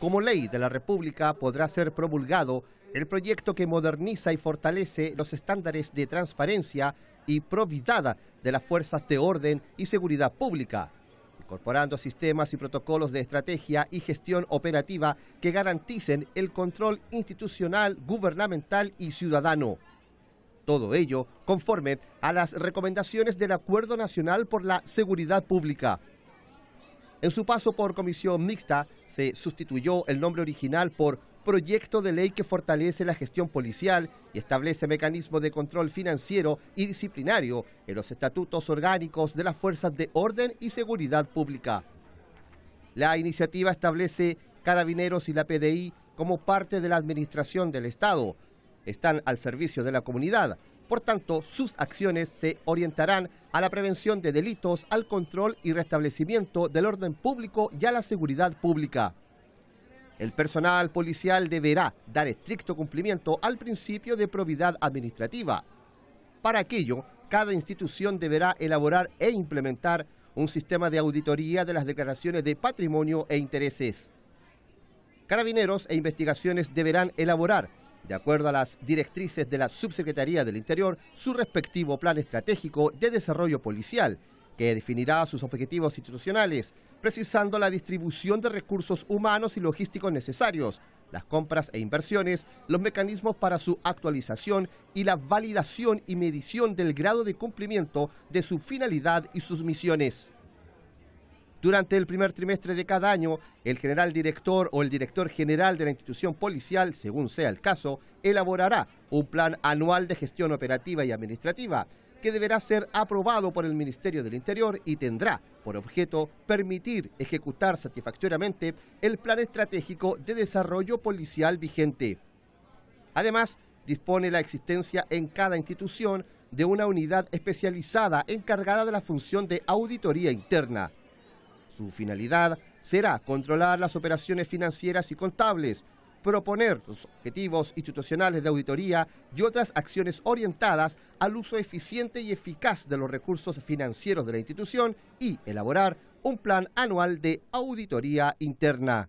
Como ley de la República podrá ser promulgado el proyecto que moderniza y fortalece los estándares de transparencia y probidad de las fuerzas de orden y seguridad pública, incorporando sistemas y protocolos de estrategia y gestión operativa que garanticen el control institucional, gubernamental y ciudadano. Todo ello conforme a las recomendaciones del Acuerdo Nacional por la Seguridad Pública, en su paso por comisión mixta se sustituyó el nombre original por Proyecto de Ley que fortalece la gestión policial y establece mecanismos de control financiero y disciplinario en los estatutos orgánicos de las fuerzas de orden y seguridad pública. La iniciativa establece Carabineros y la PDI como parte de la Administración del Estado. Están al servicio de la comunidad, por tanto, sus acciones se orientarán a la prevención de delitos, al control y restablecimiento del orden público y a la seguridad pública. El personal policial deberá dar estricto cumplimiento al principio de probidad administrativa. Para aquello, cada institución deberá elaborar e implementar un sistema de auditoría de las declaraciones de patrimonio e intereses. Carabineros e investigaciones deberán elaborar de acuerdo a las directrices de la Subsecretaría del Interior, su respectivo plan estratégico de desarrollo policial, que definirá sus objetivos institucionales, precisando la distribución de recursos humanos y logísticos necesarios, las compras e inversiones, los mecanismos para su actualización y la validación y medición del grado de cumplimiento de su finalidad y sus misiones. Durante el primer trimestre de cada año, el general director o el director general de la institución policial, según sea el caso, elaborará un plan anual de gestión operativa y administrativa que deberá ser aprobado por el Ministerio del Interior y tendrá por objeto permitir ejecutar satisfactoriamente el plan estratégico de desarrollo policial vigente. Además, dispone la existencia en cada institución de una unidad especializada encargada de la función de auditoría interna. Su finalidad será controlar las operaciones financieras y contables, proponer los objetivos institucionales de auditoría y otras acciones orientadas al uso eficiente y eficaz de los recursos financieros de la institución y elaborar un plan anual de auditoría interna.